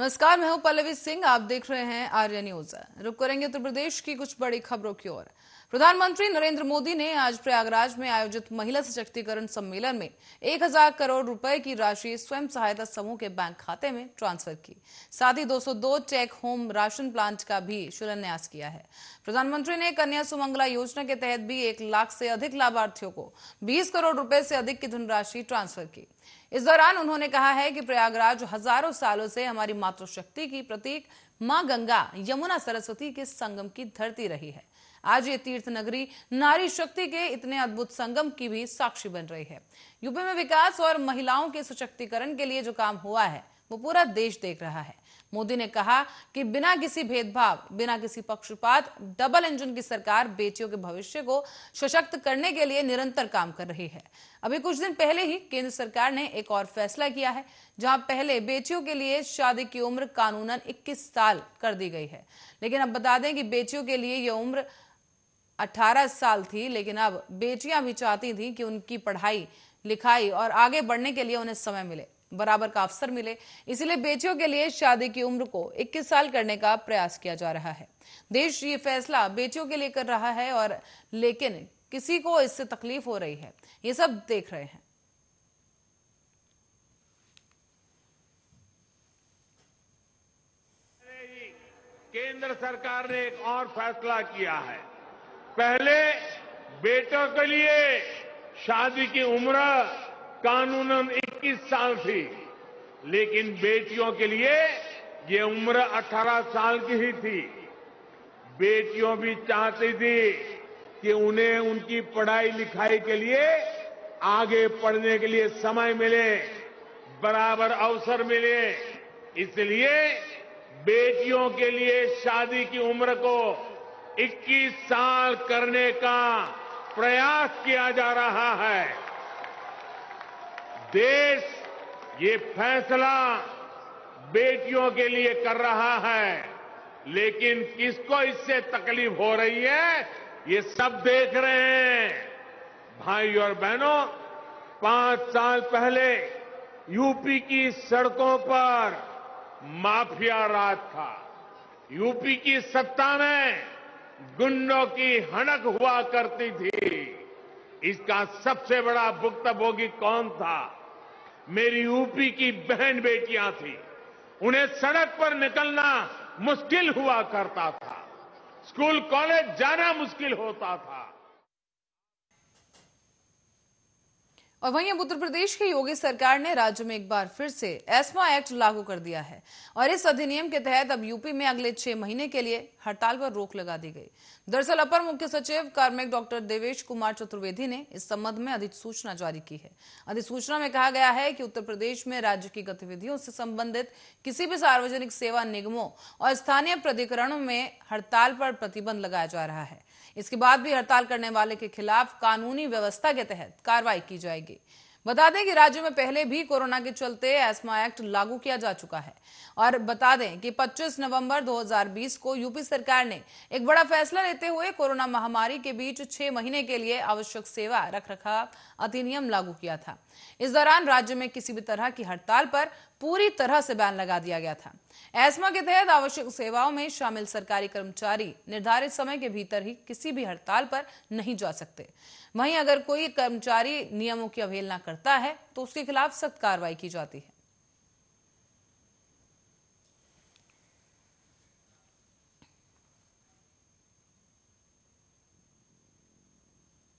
नमस्कार मैं हूं पल्लवी सिंह आप देख रहे हैं आर्य न्यूज रुक करेंगे उत्तर प्रदेश की कुछ बड़ी खबरों की ओर प्रधानमंत्री नरेंद्र मोदी ने आज प्रयागराज में आयोजित महिला सशक्तिकरण सम्मेलन में 1000 करोड़ रुपए की राशि स्वयं सहायता समूह के बैंक खाते में ट्रांसफर की साथ ही 202 टेक होम राशन प्लांट का भी शिलान्यास किया है प्रधानमंत्री ने कन्या सुमंगला योजना के तहत भी एक लाख से अधिक लाभार्थियों को बीस करोड़ रूपये से अधिक की धनराशि ट्रांसफर की इस दौरान उन्होंने कहा है कि प्रयागराज हजारों सालों से हमारी मातृशक्ति की प्रतीक माँ गंगा यमुना सरस्वती के संगम की धरती रही है आज ये तीर्थ नगरी नारी शक्ति के इतने अद्भुत संगम की भी साक्षी बन रही है यूपी में विकास और महिलाओं के सशक्तिकरण के लिए जो काम हुआ है वो पूरा देश देख रहा है मोदी ने कहा कि बिना किसी भेदभाव बिना किसी पक्षपात डबल इंजन की सरकार बेटियों के भविष्य को सशक्त करने के लिए निरंतर काम कर रही है अभी कुछ दिन पहले ही केंद्र सरकार ने एक और फैसला किया है जहां पहले बेटियों के लिए शादी की उम्र कानूनन 21 साल कर दी गई है लेकिन अब बता दें कि बेटियों के लिए यह उम्र 18 साल थी लेकिन अब बेटियां भी चाहती थी कि उनकी पढ़ाई लिखाई और आगे बढ़ने के लिए उन्हें समय मिले बराबर का अवसर मिले इसलिए बेटियों के लिए शादी की उम्र को 21 साल करने का प्रयास किया जा रहा है देश ये फैसला बेटियों के लिए कर रहा है और लेकिन किसी को इससे तकलीफ हो रही है ये सब देख रहे हैं केंद्र सरकार ने एक और फैसला किया है पहले बेटों के लिए शादी की उम्र कानूनन 21 साल थी लेकिन बेटियों के लिए ये उम्र 18 साल की ही थी बेटियों भी चाहती थी कि उन्हें उनकी पढ़ाई लिखाई के लिए आगे पढ़ने के लिए समय मिले बराबर अवसर मिले इसलिए बेटियों के लिए शादी की उम्र को 21 साल करने का प्रयास किया जा रहा है देश ये फैसला बेटियों के लिए कर रहा है लेकिन किसको इससे तकलीफ हो रही है ये सब देख रहे हैं भाई और बहनों पांच साल पहले यूपी की सड़कों पर माफिया राज था यूपी की सत्ता में गुंडों की हड़क हुआ करती थी इसका सबसे बड़ा भुक्तभोगी कौन था मेरी यूपी की बहन बेटियां थी उन्हें सड़क पर निकलना मुश्किल हुआ करता था स्कूल कॉलेज जाना मुश्किल होता था और वहीं अब उत्तर प्रदेश की योगी सरकार ने राज्य में एक बार फिर से एस्मा एक्ट लागू कर दिया है और इस अधिनियम के तहत अब यूपी में अगले छह महीने के लिए हड़ताल पर रोक लगा दी गई दरअसल अपर मुख्य सचिव कार्मिक डॉक्टर देवेश कुमार चतुर्वेदी ने इस संबंध में अधिसूचना जारी की है अधिसूचना में कहा गया है कि उत्तर प्रदेश में राज्य की गतिविधियों से संबंधित किसी भी सार्वजनिक सेवा निगमों और स्थानीय प्राधिकरणों में हड़ताल पर प्रतिबंध लगाया जा रहा है इसके बाद भी हड़ताल करने वाले के खिलाफ कानूनी व्यवस्था के तहत कार्रवाई की जाएगी बता दें कि राज्य में पहले भी कोरोना के चलते एस्मा एक्ट लागू किया जा चुका है और बता दें कि 25 नवंबर 2020 को यूपी सरकार ने एक बड़ा फैसला लेते हुए कोरोना महामारी के बीच छह महीने के लिए आवश्यक सेवा रख रखाव अधिनियम लागू किया था इस दौरान राज्य में किसी भी तरह की हड़ताल पर पूरी तरह से बैन लगा दिया गया था एस्मा के तहत आवश्यक सेवाओं में शामिल सरकारी कर्मचारी निर्धारित समय के भीतर ही किसी भी हड़ताल पर नहीं जा सकते वहीं अगर कोई कर्मचारी नियमों की अवहेलना करता है तो उसके खिलाफ सख्त कार्रवाई की जाती है